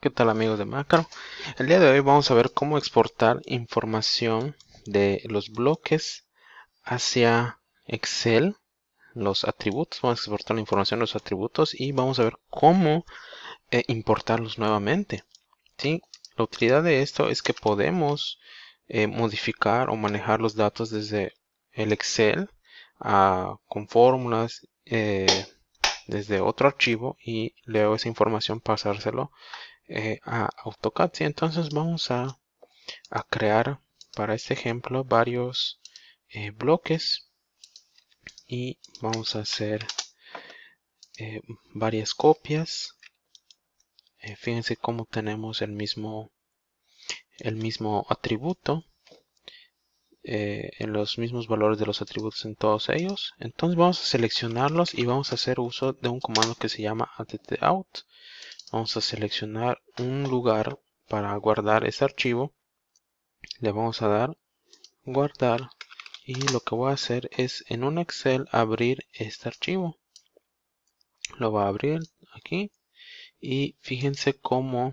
¿Qué tal amigos de Macro? El día de hoy vamos a ver cómo exportar información de los bloques hacia Excel, los atributos, vamos a exportar la información de los atributos y vamos a ver cómo eh, importarlos nuevamente. ¿sí? La utilidad de esto es que podemos eh, modificar o manejar los datos desde el Excel ah, con fórmulas eh, desde otro archivo y luego esa información pasárselo eh, a AutoCAD. Y entonces vamos a, crear para este ejemplo varios eh, bloques y vamos a hacer eh, varias copias. fíjense cómo tenemos el mismo, el mismo atributo. en los mismos valores de los atributos en todos ellos. Entonces vamos a seleccionarlos y vamos a hacer uso de un comando que se llama out vamos a seleccionar un lugar para guardar ese archivo le vamos a dar guardar y lo que voy a hacer es en un excel abrir este archivo lo va a abrir aquí y fíjense cómo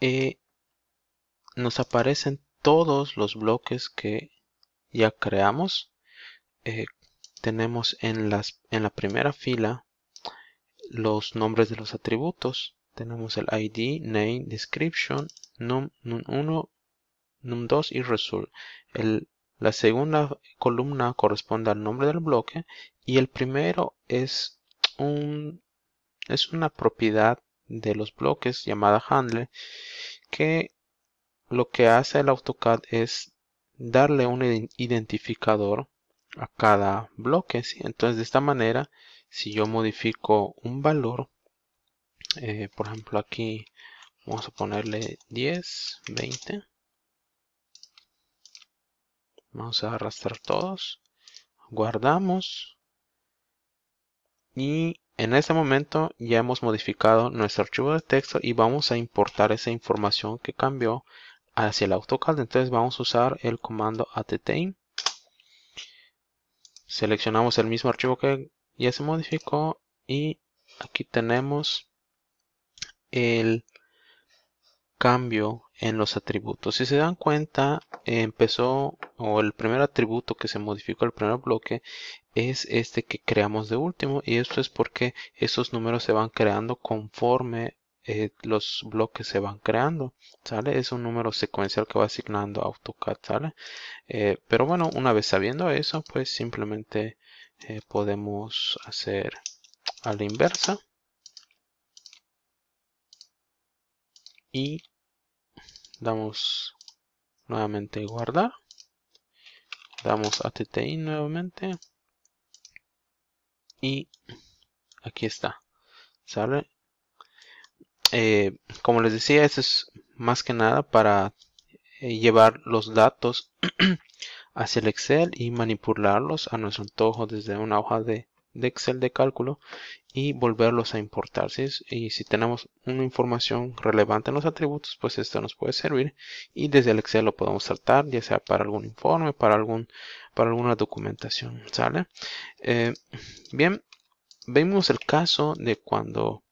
eh, nos aparecen todos los bloques que ya creamos eh, tenemos en las en la primera fila los nombres de los atributos. Tenemos el ID, name, description, num, 1 num2 y result. la segunda columna corresponde al nombre del bloque y el primero es, un, es una propiedad de los bloques llamada handle que lo que hace el AutoCAD es darle un identificador a cada bloque. Entonces de esta manera si yo modifico un valor, eh, por ejemplo aquí vamos a ponerle 10, 20. Vamos a arrastrar todos. Guardamos. Y en este momento ya hemos modificado nuestro archivo de texto y vamos a importar esa información que cambió hacia el AutoCAD. Entonces vamos a usar el comando time, Seleccionamos el mismo archivo que ya se modificó y aquí tenemos el cambio en los atributos si se dan cuenta empezó o el primer atributo que se modificó el primer bloque es este que creamos de último y esto es porque esos números se van creando conforme eh, los bloques se van creando, ¿sale? Es un número secuencial que va asignando AutoCAD, eh, pero bueno, una vez sabiendo eso, pues simplemente eh, podemos hacer a la inversa y damos nuevamente guardar damos a TTI nuevamente y aquí está sale eh, como les decía eso es más que nada para eh, llevar los datos hacia el Excel y manipularlos a nuestro antojo desde una hoja de, Excel de cálculo y volverlos a importar. Y si tenemos una información relevante en los atributos, pues esto nos puede servir y desde el Excel lo podemos tratar, ya sea para algún informe, para, algún, para alguna documentación. ¿sale? Eh, bien, vemos el caso de cuando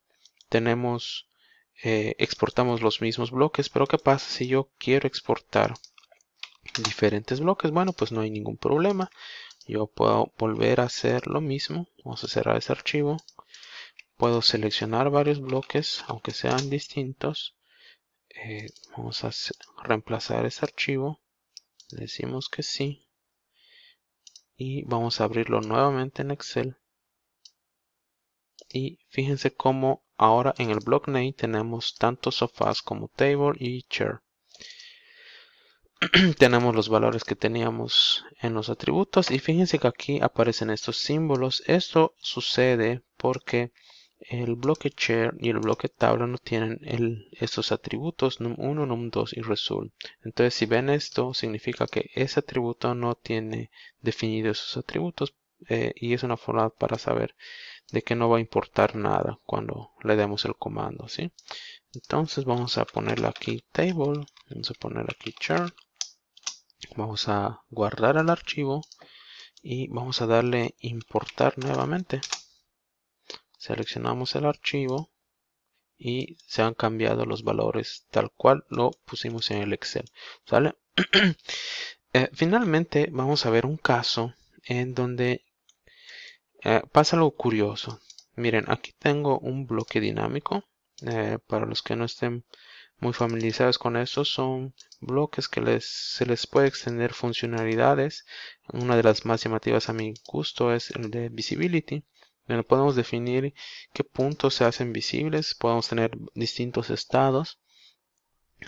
tenemos, eh, exportamos los mismos bloques, pero ¿qué pasa si yo quiero exportar? diferentes bloques. Bueno, pues no hay ningún problema. Yo puedo volver a hacer lo mismo. Vamos a cerrar ese archivo. Puedo seleccionar varios bloques, aunque sean distintos. Eh, vamos a reemplazar ese archivo. decimos que sí. Y vamos a abrirlo nuevamente en Excel. Y fíjense cómo ahora en el name tenemos tanto sofás como table y chair. tenemos los valores que teníamos en los atributos y fíjense que aquí aparecen estos símbolos esto sucede porque el bloque share y el bloque tabla no tienen estos atributos num1 num2 y result entonces si ven esto significa que ese atributo no tiene definidos sus atributos eh, y es una forma para saber de que no va a importar nada cuando le demos el comando ¿sí? entonces vamos a ponerle aquí table vamos a poner aquí chart vamos a guardar el archivo y vamos a darle importar nuevamente seleccionamos el archivo y se han cambiado los valores tal cual lo pusimos en el Excel eh, finalmente vamos a ver un caso en donde eh, pasa algo curioso miren aquí tengo un bloque dinámico eh, para los que no estén muy familiarizados con esto, son bloques que les, se les puede extender funcionalidades. Una de las más llamativas a mi gusto es el de visibility. podemos definir qué puntos se hacen visibles, podemos tener distintos estados.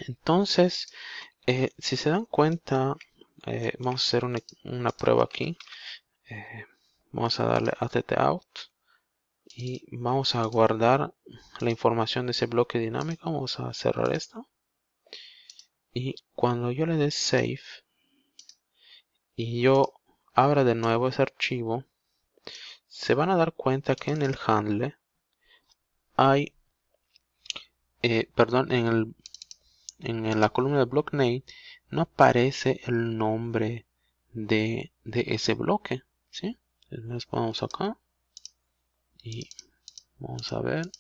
Entonces, eh, si se dan cuenta, eh, vamos a hacer e, una, prueba aquí. Eh, vamos a darle TT out y vamos a guardar la información de ese bloque dinámico vamos a cerrar esto y cuando yo le dé save y yo abra de nuevo ese archivo se van a dar cuenta que en el handle hay eh, perdón en el en la columna de block name no aparece el nombre de, ese bloque si, entonces vamos acá y vamos a ver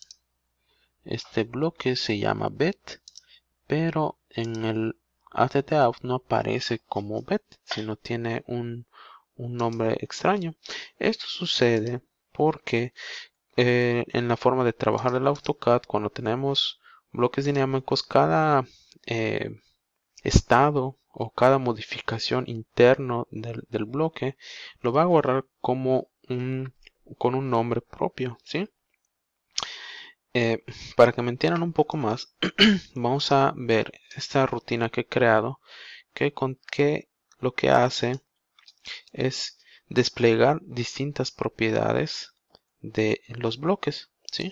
este bloque se llama bet pero en el ATT no aparece como bet sino tiene un, nombre extraño esto sucede porque eh, en la forma de trabajar el AutoCAD cuando tenemos bloques dinámicos cada eh, estado o cada modificación interno del, del, bloque lo va a guardar como un con un nombre propio, ¿sí? Eh, para que me entiendan un poco más, vamos a ver esta rutina que he creado, que con que lo que hace es desplegar distintas propiedades de los bloques, ¿sí?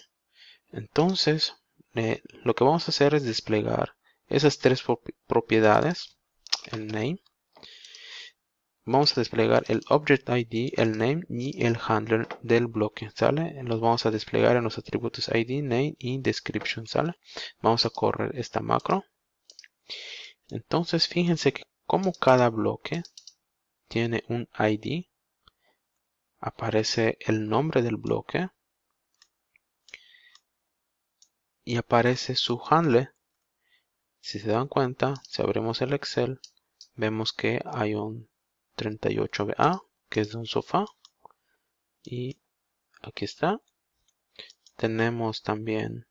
Entonces, eh, lo que vamos a hacer es desplegar esas tres propiedades, el name, vamos a desplegar el object ID, el name y el handler del bloque, ¿sale? Los vamos a desplegar en los atributos ID, name y description, ¿sale? Vamos a correr esta macro. Entonces, fíjense que como cada bloque tiene un ID, aparece el nombre del bloque y aparece su handler. Si se dan cuenta, si abrimos el Excel, vemos que hay un 38BA, que es de un sofá. Y aquí está. Tenemos también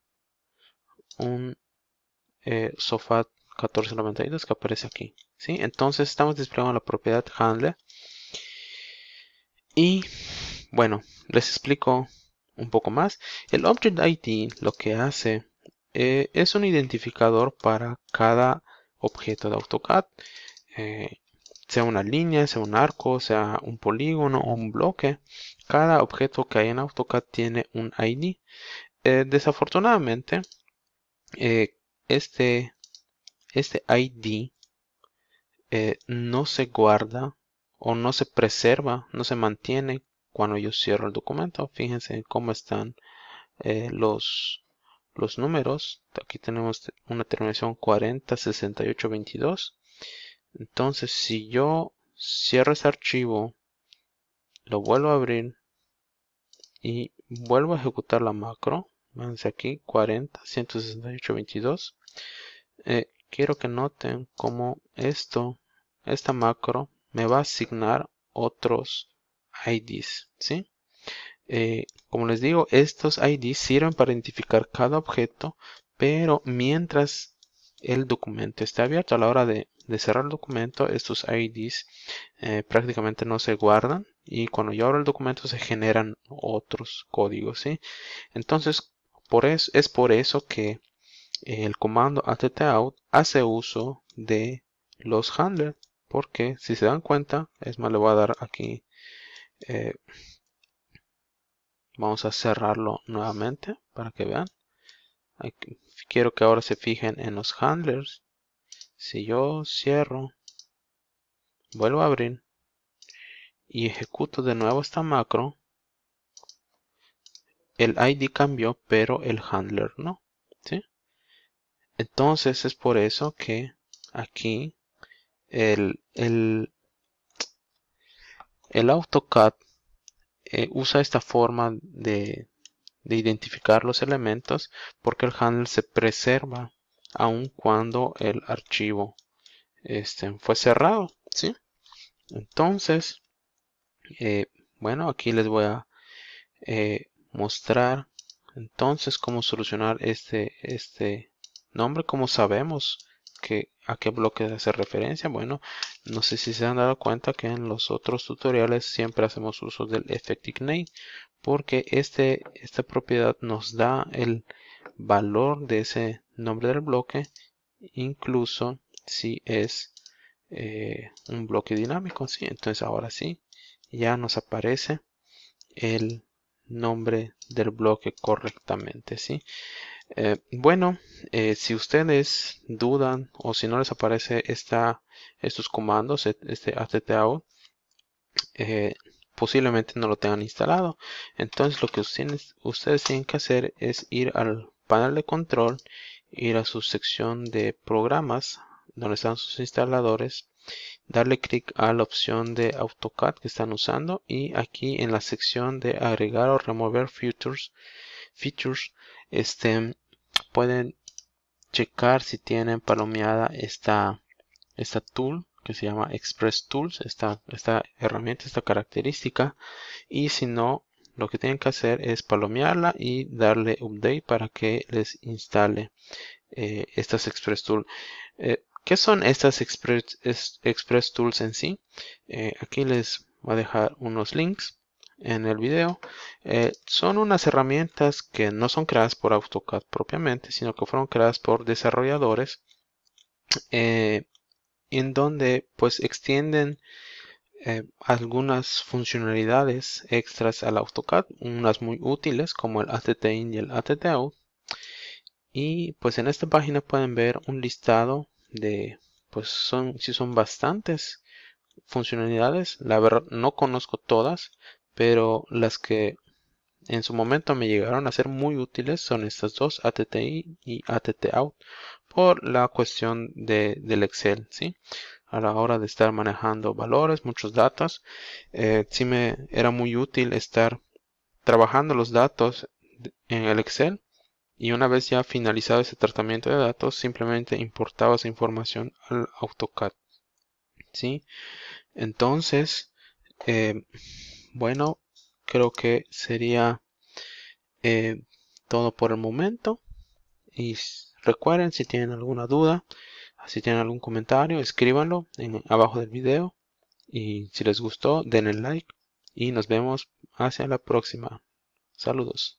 un eh, sofá 1492 que aparece aquí. ¿sí? Entonces estamos desplegando la propiedad handle. Y bueno, les explico un poco más. El Object ID lo que hace eh, es un identificador para cada objeto de AutoCAD. Eh, sea una línea, sea un arco, sea un polígono o un bloque, cada objeto que hay en AutoCAD tiene un ID. Eh, desafortunadamente, eh, este, este ID eh, no se guarda o no se preserva, no se mantiene cuando yo cierro el documento. Fíjense cómo están los, los números. Aquí tenemos una terminación 40, 68, 22. Entonces, si yo cierro ese archivo, lo vuelvo a abrir y vuelvo a ejecutar la macro, aquí, 40, 168, 22. quiero que noten cómo esto, esta macro, me va a asignar otros IDs, ¿sí? Eh, como les digo, estos IDs sirven para identificar cada objeto, pero mientras el documento esté abierto a la hora de de cerrar el documento, estos IDs eh, prácticamente no se guardan y cuando yo abro el documento se generan otros códigos. ¿sí? Entonces, por es, es por eso que el comando out hace uso de los handlers. Porque si se dan cuenta, es más, le voy a dar aquí. Eh, vamos a cerrarlo nuevamente para que vean. quiero que ahora se fijen en los handlers si yo cierro, vuelvo a abrir y ejecuto de nuevo esta macro, el ID cambió, pero el handler no. Entonces es por eso que aquí el, el, AutoCAD eh, usa esta forma de, de identificar los elementos porque el handler se preserva aun cuando el archivo este, fue cerrado. ¿sí? Entonces, eh, bueno, aquí les voy a eh, mostrar entonces cómo solucionar este, este nombre, como sabemos que a qué bloque hace referencia. Bueno, no sé si se han dado cuenta que en los otros tutoriales siempre hacemos uso del effective name porque este, esta propiedad nos da el valor de ese nombre del bloque, incluso si es eh, un bloque dinámico. ¿sí? Entonces ahora sí, ya nos aparece el nombre del bloque correctamente. ¿sí? Eh, bueno, eh, si ustedes dudan o si no les aparece esta, estos comandos, este HTTAO, posiblemente no lo tengan instalado. Entonces lo que ustedes, ustedes tienen que hacer es ir al panel de control ir a su sección de programas donde están sus instaladores darle clic a la opción de AutoCAD que están usando y aquí en la sección de agregar o remover features, features este, pueden checar si tienen palomeada esta, esta tool que se llama Express Tools, esta, esta herramienta, esta característica y si no lo que tienen que hacer es palomearla y darle update para que les instale eh, estas Express Tools. Eh, ¿Qué son estas Express, Express Tools en sí? Eh, aquí les voy a dejar unos links en el video. son unas herramientas que no son creadas por AutoCAD propiamente, sino que fueron creadas por desarrolladores en donde pues extienden eh, algunas funcionalidades extras al AutoCAD, unas muy útiles como el ATTIN y el ATTOut. Y pues en esta página pueden ver un listado de, pues son, si son bastantes funcionalidades, la verdad no conozco todas, pero las que en su momento me llegaron a ser muy útiles son estas dos, ATTI y ATTOut, por la cuestión del Excel, ¿sí? a la hora de estar manejando valores, muchos datos. Eh, si me era muy útil estar trabajando los datos en el Excel y una vez ya finalizado ese tratamiento de datos, simplemente importaba esa información al AutoCAD. ¿Sí? Entonces, eh, bueno, creo que sería eh, todo por el momento. Y recuerden, si tienen alguna duda, si tienen algún comentario, escríbanlo en, abajo del video. Y si les gustó, den el like. Y nos vemos hacia la próxima. Saludos.